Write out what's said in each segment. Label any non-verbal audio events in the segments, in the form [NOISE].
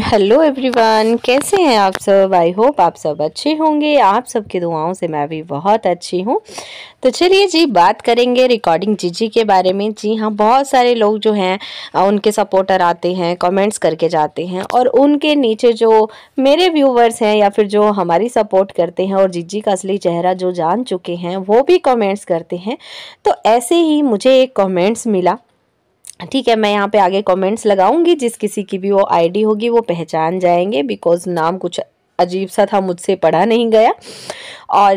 hello everyone कैसे हैं आप सब आई होप आप सब अच्छे होंगे आप सब की दुआओं से मैं भी बहुत अच्छी हूँ तो चलिए जी बात करेंगे रिकॉर्डिंग जीजी के बारे में जी हाँ बहुत सारे लोग जो हैं उनके सपोर्टर आते हैं कमेंट्स करके जाते हैं और उनके नीचे जो मेरे व्यूवर्स हैं या फिर जो हमारी सपोर्ट करते हैं और जीजी का असली चेहरा जो जान चुके हैं वो भी कॉमेंट्स करते हैं तो ऐसे ही मुझे एक कॉमेंट्स मिला ठीक है मैं यहाँ पे आगे कमेंट्स लगाऊंगी जिस किसी की भी वो आईडी होगी वो पहचान जाएंगे बिकॉज नाम कुछ अजीब सा था मुझसे पढ़ा नहीं गया और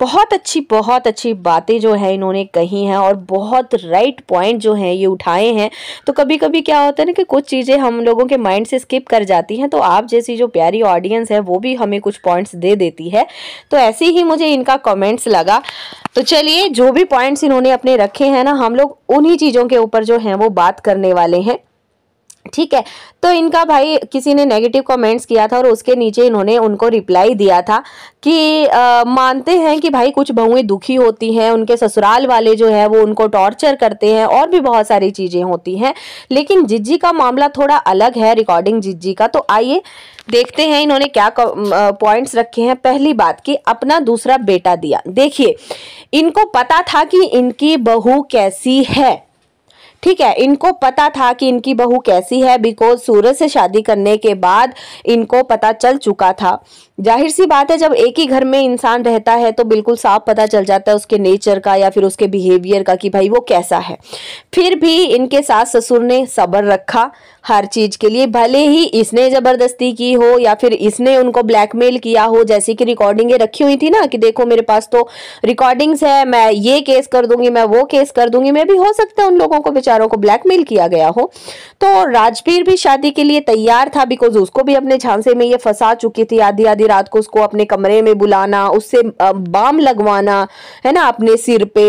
बहुत अच्छी बहुत अच्छी बातें जो है इन्होंने कही हैं और बहुत राइट पॉइंट जो हैं ये उठाए हैं तो कभी कभी क्या होता है ना कि कुछ चीज़ें हम लोगों के माइंड से स्किप कर जाती हैं तो आप जैसी जो प्यारी ऑडियंस है वो भी हमें कुछ पॉइंट्स दे देती है तो ऐसे ही मुझे इनका कमेंट्स लगा तो चलिए जो भी पॉइंट्स इन्होंने अपने रखे हैं ना हम लोग उन्हीं चीज़ों के ऊपर जो हैं वो बात करने वाले हैं ठीक है तो इनका भाई किसी ने नेगेटिव कमेंट्स किया था और उसके नीचे इन्होंने उनको रिप्लाई दिया था कि आ, मानते हैं कि भाई कुछ बहुएं दुखी होती हैं उनके ससुराल वाले जो है वो उनको टॉर्चर करते हैं और भी बहुत सारी चीज़ें होती हैं लेकिन जिज्जी का मामला थोड़ा अलग है रिकॉर्डिंग जिज्जी का तो आइए देखते हैं इन्होंने क्या पॉइंट्स रखे हैं पहली बात कि अपना दूसरा बेटा दिया देखिए इनको पता था कि इनकी बहू कैसी है ठीक है इनको पता था कि इनकी बहू कैसी है बिकॉज सूरज से शादी करने के बाद इनको पता चल चुका था जाहिर सी बात है जब एक ही घर में इंसान रहता है तो बिल्कुल साफ पता चल जाता है उसके नेचर का या फिर उसके बिहेवियर का कि भाई वो कैसा है फिर भी इनके सास ससुर ने सब्र रखा हर चीज के लिए भले ही इसने जबरदस्ती की हो या फिर इसने उनको ब्लैकमेल किया हो जैसे कि रिकॉर्डिंग रखी हुई थी ना कि देखो मेरे पास तो रिकॉर्डिंग्स है मैं ये केस कर दूंगी मैं वो केस कर दूंगी मैं भी हो सकता है उन लोगों को बेचारों को ब्लैकमेल किया गया हो तो राजवीर भी शादी के लिए तैयार था बिकॉज उसको भी अपने झांसे में ये फंसा चुकी थी आधी आधी रात को उसको अपने कमरे में बुलाना उससे बाम लगवाना है ना अपने सिर पे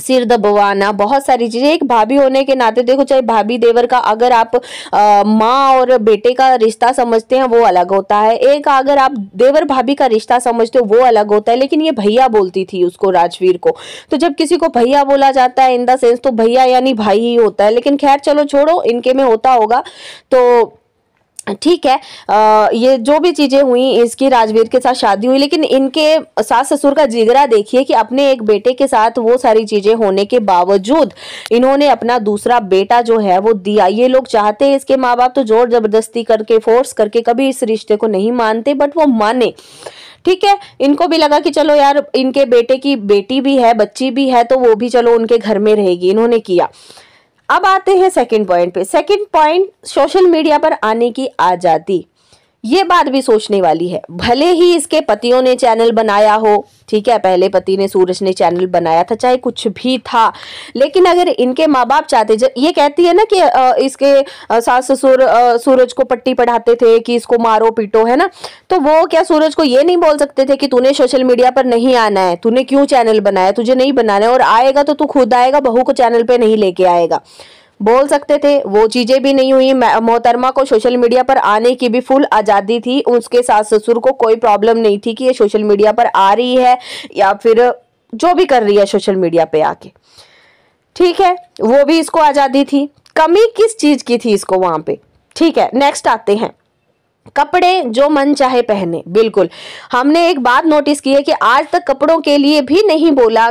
सिर दबवाना बहुत सारी चीज़ें एक भाभी होने के नाते देखो चाहे भाभी देवर का अगर आप माँ और बेटे का रिश्ता समझते हैं वो अलग होता है एक अगर आप देवर भाभी का रिश्ता समझते हो वो अलग होता है लेकिन ये भैया बोलती थी उसको राजवीर को तो जब किसी को भैया बोला जाता है इन द सेंस तो भैया यानी भाई ही होता है लेकिन खैर चलो छोड़ो इनके में होता होगा तो ठीक है आ, ये जो भी चीज़ें हुई इसकी राजवीर के साथ शादी हुई लेकिन इनके सास ससुर का जिगरा देखिए कि अपने एक बेटे के साथ वो सारी चीज़ें होने के बावजूद इन्होंने अपना दूसरा बेटा जो है वो दिया ये लोग चाहते हैं इसके माँ बाप तो जोर जबरदस्ती करके फोर्स करके कभी इस रिश्ते को नहीं मानते बट वो माने ठीक है इनको भी लगा कि चलो यार इनके बेटे की बेटी भी है बच्ची भी है तो वो भी चलो उनके घर में रहेगी इन्होंने किया अब आते हैं सेकंड पॉइंट पे सेकंड पॉइंट सोशल मीडिया पर आने की आज़ादी ये बात भी सोचने वाली है भले ही इसके पतियों ने चैनल बनाया हो ठीक है पहले पति ने सूरज ने चैनल बनाया था चाहे कुछ भी था लेकिन अगर इनके माँ बाप चाहते जब ये कहती है ना कि इसके सास ससुर सूरज को पट्टी पढ़ाते थे कि इसको मारो पीटो है ना तो वो क्या सूरज को ये नहीं बोल सकते थे कि तूने सोशल मीडिया पर नहीं आना है तूने क्यों चैनल बनाया तुझे नहीं बनाना है और आएगा तो तू खुद आएगा बहू को चैनल पर नहीं लेके आएगा बोल सकते थे वो चीजें भी नहीं हुई मोहतरमा को सोशल मीडिया पर आने की भी फुल आज़ादी थी उसके सास ससुर को कोई प्रॉब्लम नहीं थी कि ये सोशल मीडिया पर आ रही है या फिर जो भी कर रही है सोशल मीडिया पे आके ठीक है वो भी इसको आज़ादी थी कमी किस चीज़ की थी इसको वहाँ पे ठीक है नेक्स्ट आते हैं कपड़े जो मन चाहे पहने बिल्कुल हमने एक बात नोटिस की है कि आज तक कपड़ों के लिए भी नहीं बोला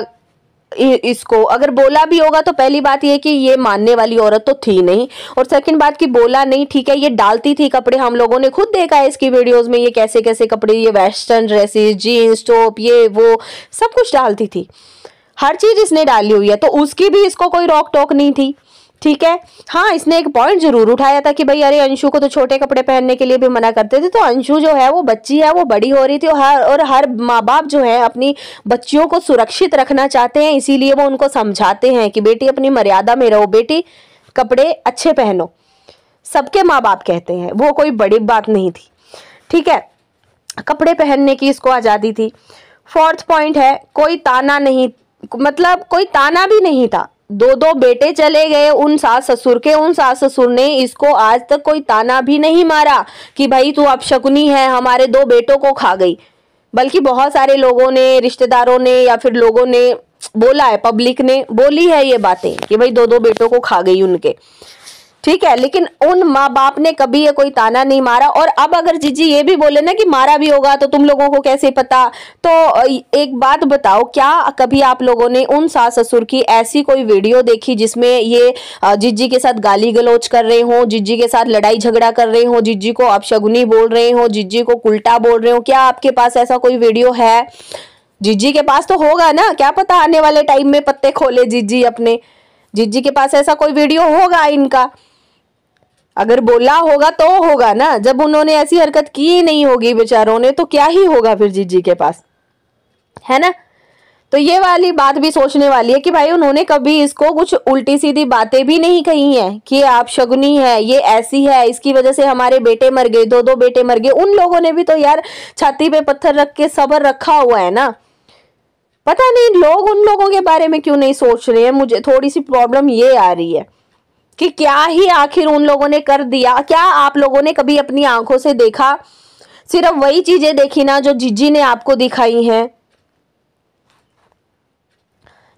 इसको अगर बोला भी होगा तो पहली बात यह कि ये मानने वाली औरत तो थी नहीं और सेकंड बात कि बोला नहीं ठीक है ये डालती थी कपड़े हम लोगों ने खुद देखा है इसकी वीडियोस में ये कैसे कैसे कपड़े ये वेस्टर्न ड्रेसेस जीन्स टॉप ये वो सब कुछ डालती थी हर चीज इसने डाली हुई है तो उसकी भी इसको कोई रोक टोक नहीं थी ठीक है हाँ इसने एक पॉइंट जरूर उठाया था कि भाई अरे अंशु को तो छोटे कपड़े पहनने के लिए भी मना करते थे तो अंशु जो है वो बच्ची है वो बड़ी हो रही थी और हर और हर माँ बाप जो है अपनी बच्चियों को सुरक्षित रखना चाहते हैं इसीलिए वो उनको समझाते हैं कि बेटी अपनी मर्यादा में रहो बेटी कपड़े अच्छे पहनो सबके माँ बाप कहते हैं वो कोई बड़ी बात नहीं थी ठीक है कपड़े पहनने की इसको आज़ादी थी फोर्थ पॉइंट है कोई ताना नहीं मतलब कोई ताना भी नहीं था दो दो बेटे चले गए उन सास ससुर के उन सास ससुर ने इसको आज तक कोई ताना भी नहीं मारा कि भाई तू अब शकुनी है हमारे दो बेटों को खा गई बल्कि बहुत सारे लोगों ने रिश्तेदारों ने या फिर लोगों ने बोला है पब्लिक ने बोली है ये बातें कि भाई दो दो बेटों को खा गई उनके ठीक है लेकिन उन माँ बाप ने कभी ये कोई ताना नहीं मारा और अब अगर जीजी ये भी बोले ना कि मारा भी होगा तो तुम लोगों को कैसे पता तो एक बात बताओ क्या कभी आप लोगों ने उन सास ससुर की ऐसी कोई वीडियो देखी जिसमें ये जीजी के साथ गाली गलोच कर रहे हो जिज्जी के साथ लड़ाई झगड़ा कर रहे हो जिज्जी को अपशगुनी बोल रहे हो जिज्जी को उल्टा बोल रहे हो क्या आपके पास ऐसा कोई वीडियो है जिज्जी के पास तो होगा ना क्या पता आने वाले टाइम में पत्ते खोले जिज्जी अपने जिज्जी के पास ऐसा कोई वीडियो होगा इनका अगर बोला होगा तो होगा ना जब उन्होंने ऐसी हरकत की ही नहीं होगी बेचारों ने तो क्या ही होगा फिर जीजी के पास है ना तो ये वाली बात भी सोचने वाली है कि भाई उन्होंने कभी इसको कुछ उल्टी सीधी बातें भी नहीं कही हैं कि आप शगुनी है ये ऐसी है इसकी वजह से हमारे बेटे मर गए दो दो बेटे मर गए उन लोगों ने भी तो यार छाती पे पत्थर रख के सबर रखा हुआ है ना पता नहीं लोग उन लोगों के बारे में क्यों नहीं सोच रहे हैं मुझे थोड़ी सी प्रॉब्लम ये आ रही है कि क्या ही आखिर उन लोगों ने कर दिया क्या आप लोगों ने कभी अपनी आंखों से देखा सिर्फ वही चीजें देखी ना जो जिजी ने आपको दिखाई हैं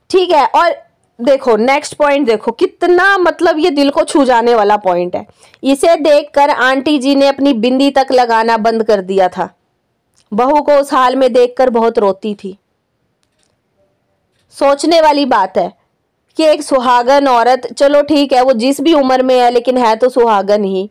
ठीक है और देखो नेक्स्ट पॉइंट देखो कितना मतलब ये दिल को छू जाने वाला पॉइंट है इसे देखकर आंटी जी ने अपनी बिंदी तक लगाना बंद कर दिया था बहू को उस हाल में देखकर बहुत रोती थी सोचने वाली बात है कि एक सुहागन औरत चलो ठीक है वो जिस भी उम्र में है लेकिन है तो सुहागन ही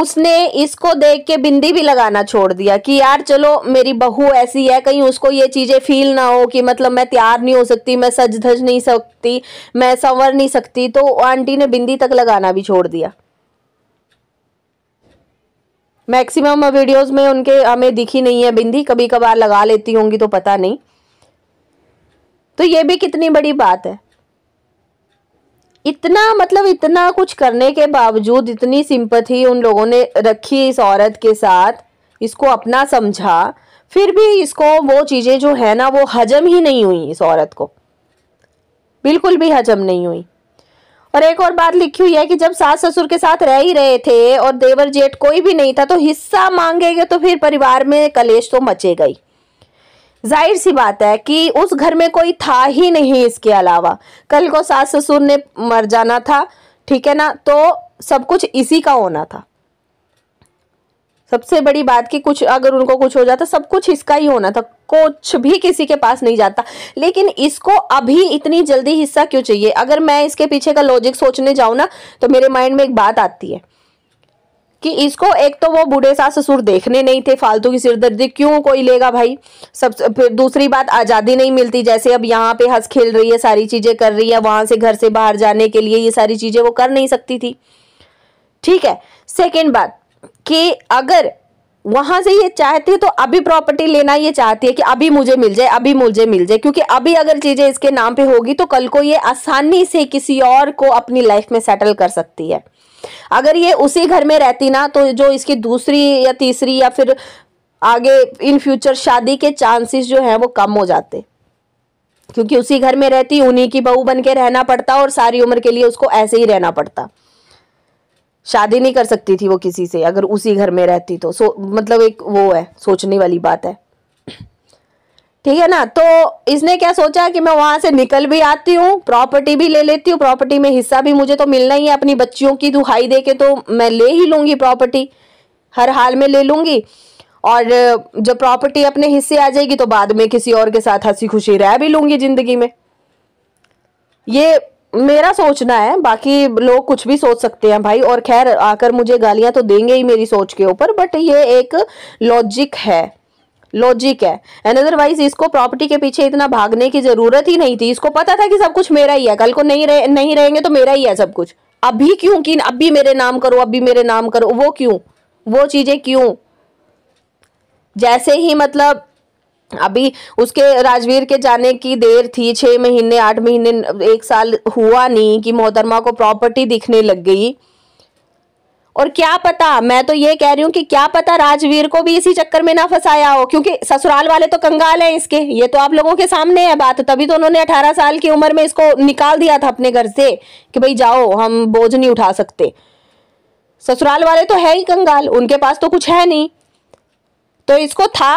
उसने इसको देख के बिंदी भी लगाना छोड़ दिया कि यार चलो मेरी बहू ऐसी है कहीं उसको ये चीज़ें फील ना हो कि मतलब मैं तैयार नहीं हो सकती मैं सज धज नहीं सकती मैं संवर नहीं सकती तो आंटी ने बिंदी तक लगाना भी छोड़ दिया मैक्सिमम वीडियोस में उनके हमें दिखी नहीं है बिंदी कभी कभार लगा लेती होंगी तो पता नहीं तो ये भी कितनी बड़ी बात है इतना मतलब इतना कुछ करने के बावजूद इतनी सिंपथी उन लोगों ने रखी इस औरत के साथ इसको अपना समझा फिर भी इसको वो चीज़ें जो है ना वो हजम ही नहीं हुई इस औरत को बिल्कुल भी हजम नहीं हुई और एक और बात लिखी हुई है कि जब सास ससुर के साथ रह ही रहे थे और देवर जेठ कोई भी नहीं था तो हिस्सा मांगेगा तो फिर परिवार में कलेश तो मचेगा ही जाहिर सी बात है कि उस घर में कोई था ही नहीं इसके अलावा कल को सास ससुर ने मर जाना था ठीक है ना तो सब कुछ इसी का होना था सबसे बड़ी बात कि कुछ अगर उनको कुछ हो जाता सब कुछ इसका ही होना था कुछ भी किसी के पास नहीं जाता लेकिन इसको अभी इतनी जल्दी हिस्सा क्यों चाहिए अगर मैं इसके पीछे का लॉजिक सोचने जाऊँ ना तो मेरे माइंड में एक बात आती है कि इसको एक तो वो बूढ़े सास ससुर देखने नहीं थे फालतू की सिरदर्दी क्यों कोई लेगा भाई सब फिर दूसरी बात आज़ादी नहीं मिलती जैसे अब यहाँ पे हंस खेल रही है सारी चीज़ें कर रही है वहां से घर से बाहर जाने के लिए ये सारी चीज़ें वो कर नहीं सकती थी ठीक है सेकेंड बात कि अगर वहां से ये चाहती है तो अभी प्रॉपर्टी लेना ये चाहती है कि अभी मुझे मिल जाए अभी मुझे मिल जाए क्योंकि अभी अगर चीजें इसके नाम पे होगी तो कल को ये आसानी से किसी और को अपनी लाइफ में सेटल कर सकती है अगर ये उसी घर में रहती ना तो जो इसकी दूसरी या तीसरी या फिर आगे इन फ्यूचर शादी के चांसेस जो है वो कम हो जाते क्योंकि उसी घर में रहती उन्हीं की बहू बन के रहना पड़ता और सारी उम्र के लिए उसको ऐसे ही रहना पड़ता शादी नहीं कर सकती थी वो किसी से अगर उसी घर में रहती तो सो मतलब एक वो है सोचने वाली बात है ठीक है ना तो इसने क्या सोचा कि मैं वहां से निकल भी आती हूँ प्रॉपर्टी भी ले लेती हूँ प्रॉपर्टी में हिस्सा भी मुझे तो मिलना ही है अपनी बच्चियों की दुहाई दे के तो मैं ले ही लूंगी प्रॉपर्टी हर हाल में ले लूंगी और जब प्रॉपर्टी अपने हिस्से आ जाएगी तो बाद में किसी और के साथ हंसी खुशी रह भी लूंगी जिंदगी में ये मेरा सोचना है बाकी लोग कुछ भी सोच सकते हैं भाई और खैर आकर मुझे गालियां तो देंगे ही मेरी सोच के ऊपर बट ये एक लॉजिक है लॉजिक है एंड अदरवाइज इसको प्रॉपर्टी के पीछे इतना भागने की जरूरत ही नहीं थी इसको पता था कि सब कुछ मेरा ही है कल को नहीं रहे नहीं रहेंगे तो मेरा ही है सब कुछ अभी क्यों कि अभी मेरे नाम करो अभी मेरे नाम करो वो क्यों वो चीजें क्यों जैसे ही मतलब अभी उसके राजवीर के जाने की देर थी छः महीने आठ महीने एक साल हुआ नहीं कि मोहतरमा को प्रॉपर्टी दिखने लग गई और क्या पता मैं तो ये कह रही हूँ कि क्या पता राजवीर को भी इसी चक्कर में ना फंसाया हो क्योंकि ससुराल वाले तो कंगाल हैं इसके ये तो आप लोगों के सामने है बात तभी तो उन्होंने अठारह साल की उम्र में इसको निकाल दिया था अपने घर से कि भाई जाओ हम बोझ नहीं उठा सकते ससुराल वाले तो है ही कंगाल उनके पास तो कुछ है नहीं तो इसको था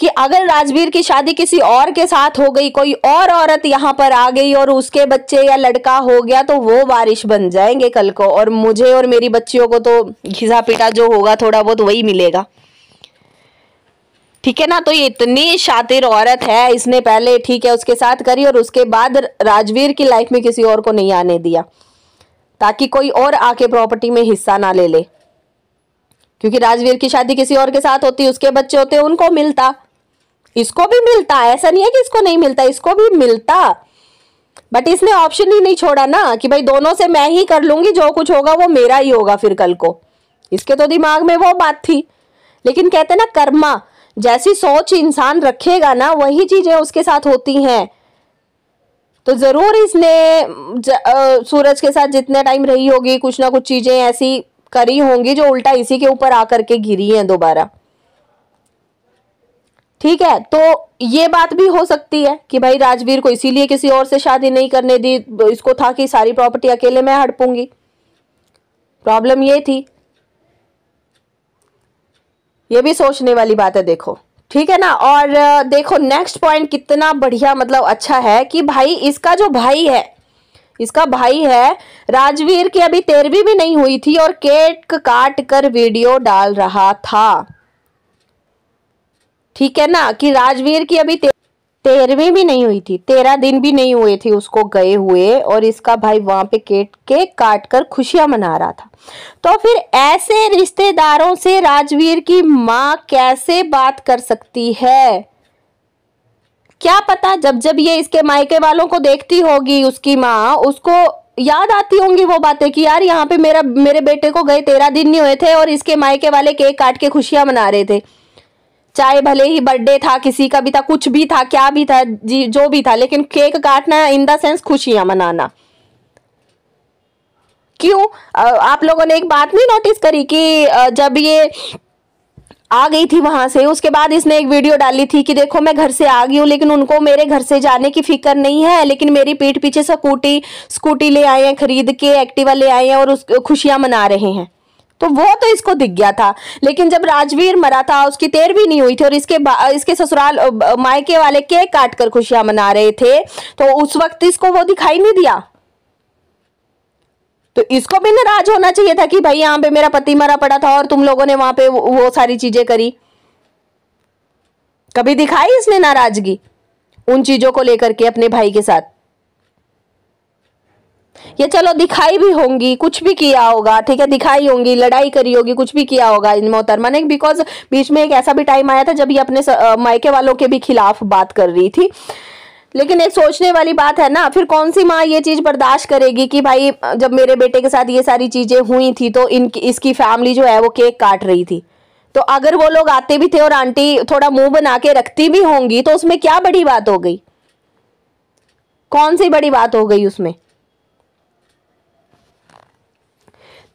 कि अगर राजवीर की शादी किसी और के साथ हो गई कोई और औरत यहाँ पर आ गई और उसके बच्चे या लड़का हो गया तो वो बारिश बन जाएंगे कल को और मुझे और मेरी बच्चियों को तो घिसा पीटा जो होगा थोड़ा बहुत वही मिलेगा ठीक है ना तो ये इतनी शातिर औरत है इसने पहले ठीक है उसके साथ करी और उसके बाद राजवीर की लाइफ में किसी और को नहीं आने दिया ताकि कोई और आके प्रॉपर्टी में हिस्सा ना ले ले क्योंकि राजवीर की शादी किसी और के साथ होती उसके बच्चे होते उनको मिलता इसको भी मिलता ऐसा नहीं है कि इसको नहीं मिलता इसको भी मिलता बट इसने ऑप्शन ही नहीं छोड़ा ना कि भाई दोनों से मैं ही कर लूंगी जो कुछ होगा वो मेरा ही होगा फिर कल को इसके तो दिमाग में वो बात थी लेकिन कहते ना कर्मा जैसी सोच इंसान रखेगा ना वही चीजें उसके साथ होती हैं तो ज़रूर इसने आ, सूरज के साथ जितने टाइम रही होगी कुछ ना कुछ चीज़ें ऐसी करी होंगी जो उल्टा इसी के ऊपर आकर के गिरी हैं दोबारा ठीक है तो ये बात भी हो सकती है कि भाई राजवीर को इसीलिए किसी और से शादी नहीं करने दी इसको था कि सारी प्रॉपर्टी अकेले मैं हड़पूंगी प्रॉब्लम ये थी ये भी सोचने वाली बात है देखो ठीक है ना और देखो नेक्स्ट पॉइंट कितना बढ़िया मतलब अच्छा है कि भाई इसका जो भाई है इसका भाई है राजवीर की अभी तेरहवीं भी नहीं हुई थी और केक काट कर वीडियो डाल रहा था ठीक है ना कि राजवीर की अभी तेरहवीं भी नहीं हुई थी तेरह दिन भी नहीं हुए थे उसको गए हुए और इसका भाई वहां पे केट के काट कर खुशियां मना रहा था तो फिर ऐसे रिश्तेदारों से राजवीर की माँ कैसे बात कर सकती है क्या पता जब जब ये इसके मायके वालों को देखती होगी उसकी माँ उसको याद आती होंगी वो बातें कि यार यहाँ पे मेरा मेरे बेटे को गए तेरह दिन नहीं हुए थे और इसके मायके वाले केक काट के खुशियां मना रहे थे चाहे भले ही बर्थडे था किसी का भी था कुछ भी था क्या भी था जी जो भी था लेकिन केक काटना इन द सेंस खुशियां मनाना क्यों आप लोगों ने एक बात नहीं नोटिस करी कि जब ये आ गई थी वहां से उसके बाद इसने एक वीडियो डाली थी कि देखो मैं घर से आ गई हूँ लेकिन उनको मेरे घर से जाने की फिक्र नहीं है लेकिन मेरी पीठ पीछे स्कूटी स्कूटी ले आए हैं खरीद के एक्टिवा ले आए हैं और उस खुशियां मना रहे हैं तो वो तो इसको दिख गया था लेकिन जब राजवीर मरा था उसकी तेर भी नहीं हुई थी और इसके इसके ससुराल मायके वाले केक काट कर खुशियां मना रहे थे तो उस वक्त इसको वो दिखाई नहीं दिया तो इसको भी नाराज होना चाहिए था कि भाई यहां पे मेरा पति मरा पड़ा था और तुम लोगों ने वहां पे वो सारी चीजें करी कभी दिखाई इसने नाराजगी उन चीजों को लेकर के अपने भाई के साथ ये चलो दिखाई भी होंगी कुछ भी किया होगा ठीक है दिखाई होंगी लड़ाई करी होगी कुछ भी किया होगा इन मोहतरमा ने बिकॉज बीच में एक ऐसा भी टाइम आया था जब ये अपने मायके वालों के भी खिलाफ बात कर रही थी लेकिन एक सोचने वाली बात है ना फिर कौन सी माँ ये चीज़ बर्दाश्त करेगी कि भाई जब मेरे बेटे के साथ ये सारी चीज़ें हुई थी तो इनकी इसकी फैमिली जो है वो केक काट रही थी तो अगर वो लोग आते भी थे और आंटी थोड़ा मुंह बना के रखती भी होंगी तो उसमें क्या बड़ी बात हो गई कौन सी बड़ी बात हो गई उसमें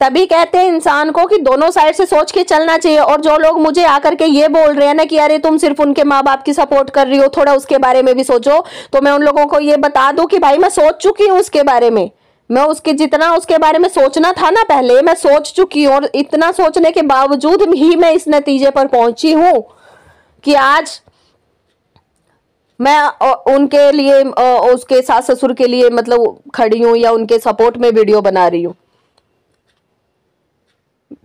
तभी कहते हैं इंसान को कि दोनों साइड से सोच के चलना चाहिए और जो लोग मुझे आकर के ये बोल रहे हैं ना कि अरे तुम सिर्फ उनके माँ बाप की सपोर्ट कर रही हो थोड़ा उसके बारे में भी सोचो तो मैं उन लोगों को ये बता दूं कि भाई मैं सोच चुकी हूँ उसके बारे में मैं उसके जितना उसके बारे में सोचना था ना पहले मैं सोच चुकी हूँ और इतना सोचने के बावजूद ही मैं इस नतीजे पर पहुंची हूँ कि आज मैं उनके लिए उसके सास ससुर के लिए मतलब खड़ी हूँ या उनके सपोर्ट में वीडियो बना रही हूँ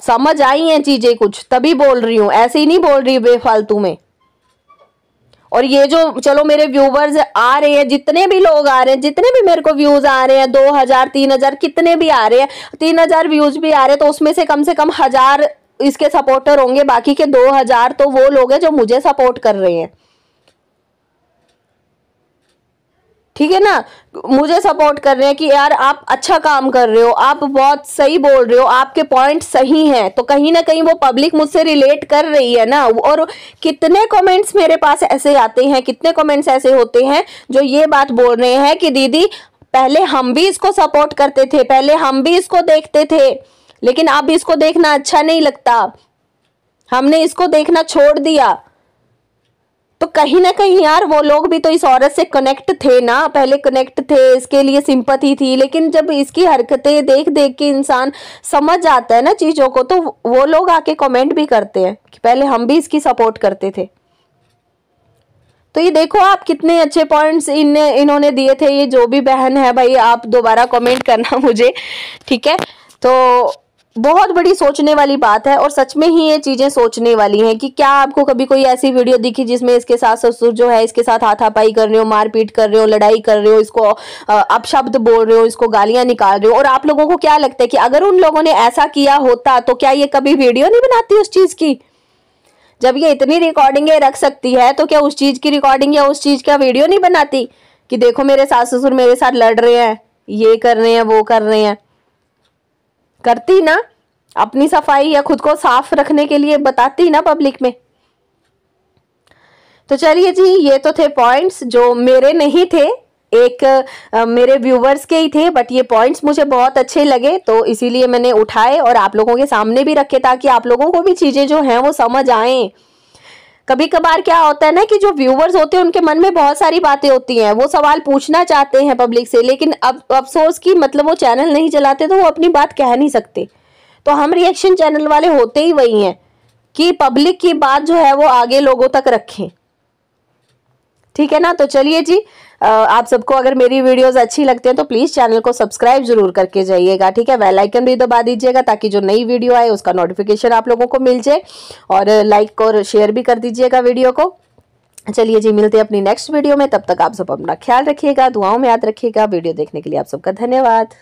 समझ आई हैं चीज़ें कुछ तभी बोल रही हूं ऐसे ही नहीं बोल रही बेफालतू में और ये जो चलो मेरे व्यूवर्स आ रहे हैं जितने भी लोग आ रहे हैं जितने भी मेरे को व्यूज आ रहे हैं दो हजार तीन हजार कितने भी आ रहे हैं तीन हजार व्यूज भी आ रहे हैं तो उसमें से कम से कम हजार इसके सपोर्टर होंगे बाकी के दो हजार तो वो लोग हैं जो मुझे सपोर्ट कर रहे हैं ठीक है ना मुझे सपोर्ट कर रहे हैं कि यार आप अच्छा काम कर रहे हो आप बहुत सही बोल रहे हो आपके पॉइंट सही हैं तो कहीं ना कहीं वो पब्लिक मुझसे रिलेट कर रही है ना और कितने कमेंट्स मेरे पास ऐसे आते हैं कितने कमेंट्स ऐसे होते हैं जो ये बात बोल रहे हैं कि दीदी पहले हम भी इसको सपोर्ट करते थे पहले हम भी इसको देखते थे लेकिन अब इसको देखना अच्छा नहीं लगता हमने इसको देखना छोड़ दिया तो कहीं ना कहीं यार वो लोग भी तो इस औरत से कनेक्ट थे ना पहले कनेक्ट थे इसके लिए सिंपथी थी लेकिन जब इसकी हरकतें देख देख के इंसान समझ आता है ना चीज़ों को तो वो लोग आके कमेंट भी करते हैं कि पहले हम भी इसकी सपोर्ट करते थे तो ये देखो आप कितने अच्छे पॉइंट्स इन इन्होंने दिए थे ये जो भी बहन है भाई आप दोबारा कॉमेंट करना [LAUGHS] मुझे ठीक है तो बहुत बड़ी सोचने वाली बात है और सच में ही ये चीज़ें सोचने वाली हैं कि क्या आपको कभी कोई ऐसी वीडियो दिखी जिसमें इसके सास ससुर जो है इसके साथ हाथापाई कर रहे हो मारपीट कर रहे हो लड़ाई कर रहे हो इसको अपशब्द बोल रहे हो इसको गालियां निकाल रहे हो और आप लोगों को क्या लगता है कि अगर उन लोगों ने ऐसा किया होता तो क्या ये कभी वीडियो नहीं बनाती उस चीज़ की जब ये इतनी रिकॉर्डिंग रख सकती है तो क्या उस चीज़ की रिकॉर्डिंग या उस चीज़ का वीडियो नहीं बनाती कि देखो मेरे सास ससुर मेरे साथ लड़ रहे हैं ये कर रहे हैं वो कर रहे हैं करती ना अपनी सफाई या खुद को साफ रखने के लिए बताती ना पब्लिक में तो चलिए जी ये तो थे पॉइंट्स जो मेरे नहीं थे एक आ, मेरे व्यूवर्स के ही थे बट ये पॉइंट्स मुझे बहुत अच्छे लगे तो इसीलिए मैंने उठाए और आप लोगों के सामने भी रखे ताकि आप लोगों को भी चीज़ें जो हैं वो समझ आएँ कभी कभार क्या होता है ना कि जो व्यूवर्स होते हैं उनके मन में बहुत सारी बातें होती हैं वो सवाल पूछना चाहते हैं पब्लिक से लेकिन अब अफसोस की मतलब वो चैनल नहीं चलाते तो वो अपनी बात कह नहीं सकते तो हम रिएक्शन चैनल वाले होते ही वही हैं कि पब्लिक की बात जो है वो आगे लोगों तक रखें ठीक है ना तो चलिए जी आप सबको अगर मेरी वीडियोस अच्छी लगती हैं तो प्लीज़ चैनल को सब्सक्राइब जरूर करके जाइएगा ठीक है वेल आइकन भी दबा दीजिएगा ताकि जो नई वीडियो आए उसका नोटिफिकेशन आप लोगों को मिल जाए और लाइक और शेयर भी कर दीजिएगा वीडियो को चलिए जी मिलते हैं अपनी नेक्स्ट वीडियो में तब तक आप सब अपना ख्याल रखिएगा दुआओं में याद रखिएगा वीडियो देखने के लिए आप सबका धन्यवाद